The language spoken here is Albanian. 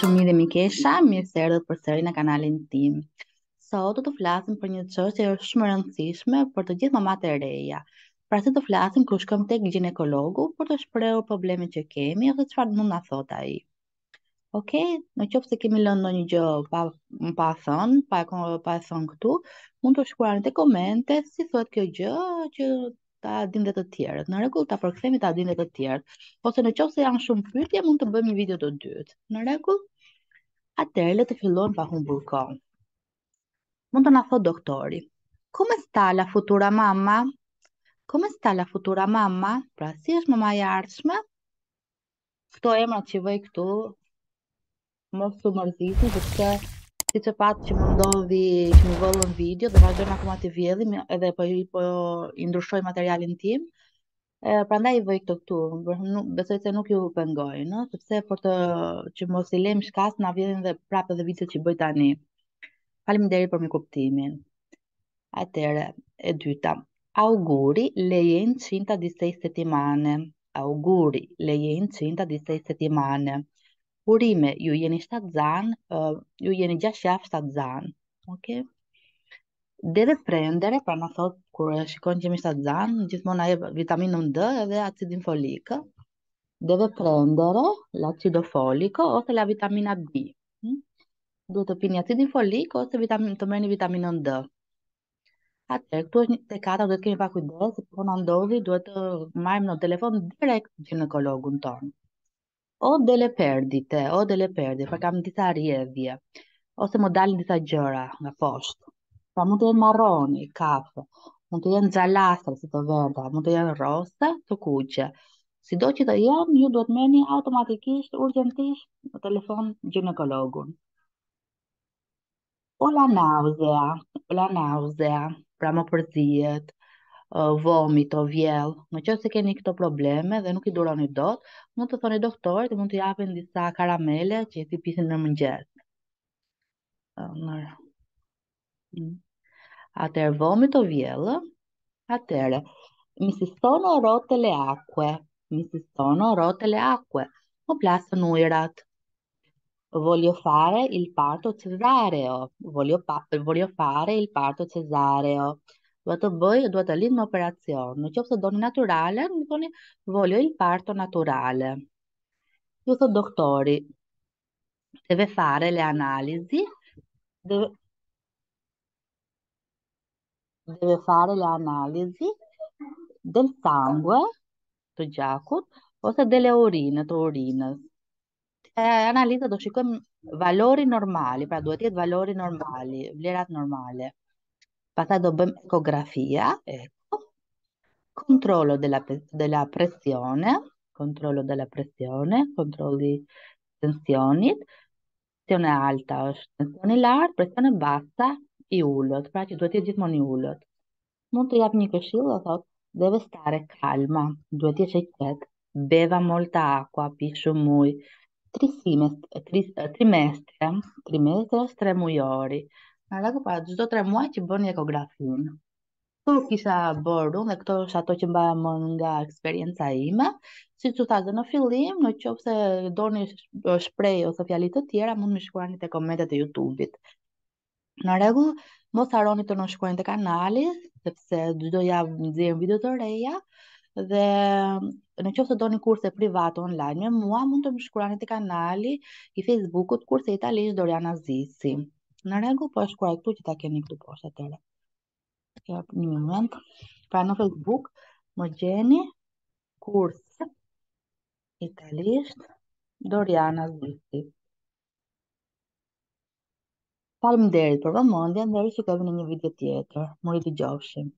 shumë mirë dhe mikesha, mirë se erdhët përsëri në kanalin tim. Sot do të flasim për një çështje që është shumë e rëndësishme për të gjithë mamat e reja. Pra, se do të flasim ku shkojmë tek ginekologu për të shprehur problemet që kemi që çfarë mund na thot ai. Okej, në qoftë se kemi lënë ndonjë gjë pa pa thën, pa pa thën këtu, mund të shkruani të komente si thotë kjo gjë që ta dhe të tjerët. Në rregull ta përkthemi ta adinde të tjerët. Ose në qoftë se janë shumë pyetje, mund të bëjmë një video të dytë. Në rregull? Atëherë le të fillojmë pa humbur Mund të na thotë doktori. Come sta la futura mamma? Come sta la futura mamma? Pra si është më e ardhshme? Këto emrat që vëj këtu mos u mërziti, sepse për Si të patë që më ndodhi që më vëllën video, dhe vazhdojnë akumat të vjellim, edhe po, po i ndryshoj materialin tim, e, pra nda i vëj këtë këtu, dhe sojtë se nuk ju pëngoj, në, sepse për të që mos i lem shkas në avjedin dhe prapë dhe vitët që i bëjt ani. Falim deri për mi kuptimin. A tere, e dyta, auguri lejen qinta disej setimane, auguri lejen qinta disej setimane, burime, ju jeni 7 zan, uh, ju jeni 6 javë 7 zanë, okej? Dhe dhe prendere, pra në thot, kërë e shikon që jemi 7 zanë, gjithmonë aje vitaminën D edhe acidin folikë, dhe dhe prendere, l'acido folikë, ose la vitamina B. Hmm? Duhet të pini acidin folikë, ose vitamin, të mërë vitaminën D. Atë, këtu është një tekata, duhet kemi pa kujdes, se po ndodhi, duhet të majmë në telefon direkt gjinekologun tonë o dhe le perdite, o dhe le perdite, pra po kam disa rjevje, ose më dalin disa gjëra nga poshtë. Pra mund të jenë maroni, kafë, mund të jenë gjalasër si të vënda, mund të jenë rosa, të kuqe. Si do që të jenë, ju duhet meni automatikisht, urgentisht, në telefon gjinekologun. Ola nauzea, ola nauzea, pra më përzijet, vomit o vjell, në që se keni këto probleme dhe nuk i duroni dot, mund të thoni doktorit dhe mund të japin disa karamele që i pipisin në mëngjes. Mm. Atër vomit o vjell, atërë, misistono rote le akwe, misistono rote le akwe, më plasë në ujrat, voglio fare il parto cesareo, voglio fare il parto cesareo, Do të bëj, do të lidh me operacion. Në qoftë se doni natyrale, më thoni, volio il parto naturale. Ju thot doktori. Se ve fare le analizi. Do dhe... fare le analizi del sangue të gjakut ose del e urinë të urinës. E analiza do shikojmë valori normali, pra duhet të jetë valori normali, vlerat normale. passato patadobecografia, ecco, controllo della, della, pressione, controllo della pressione, controlli di tensioni, pressione alta, tensione larga, pressione bassa, iullot, practic gjithmonë iullot. Mund të jap një këshill, che thotë, deve stare calma, due jesh i beva molta acqua, pi shumë ujë, trimestre, trimestre, trimestre, tre Në rrako pa, gjithdo tre muaj që bërë një ekografin. Këtu kisha bërë unë dhe këto është ato që mba më nga eksperienca ime. Si që tha dhe në fillim, në qovë se do një shprej ose fjalit të tjera, mund më shkuar një të komendet e Youtube-it. Në regu, më tharoni të në shkuar të kanali, sepse gjithdo javë në video të reja, dhe në qoftë do një kurse private online me mua, mund të më një të kanali i Facebook-ut kurse italisht Doriana Zisi. Në regu, po është kuaj këtu që ta keni këtu poshtë atëre. Kjo një moment. Pra në Facebook, më gjeni kurs italisht Doriana Zisti. Falem derit për vëmondja, ndërë që ka në një video tjetër. Më i të gjofshim.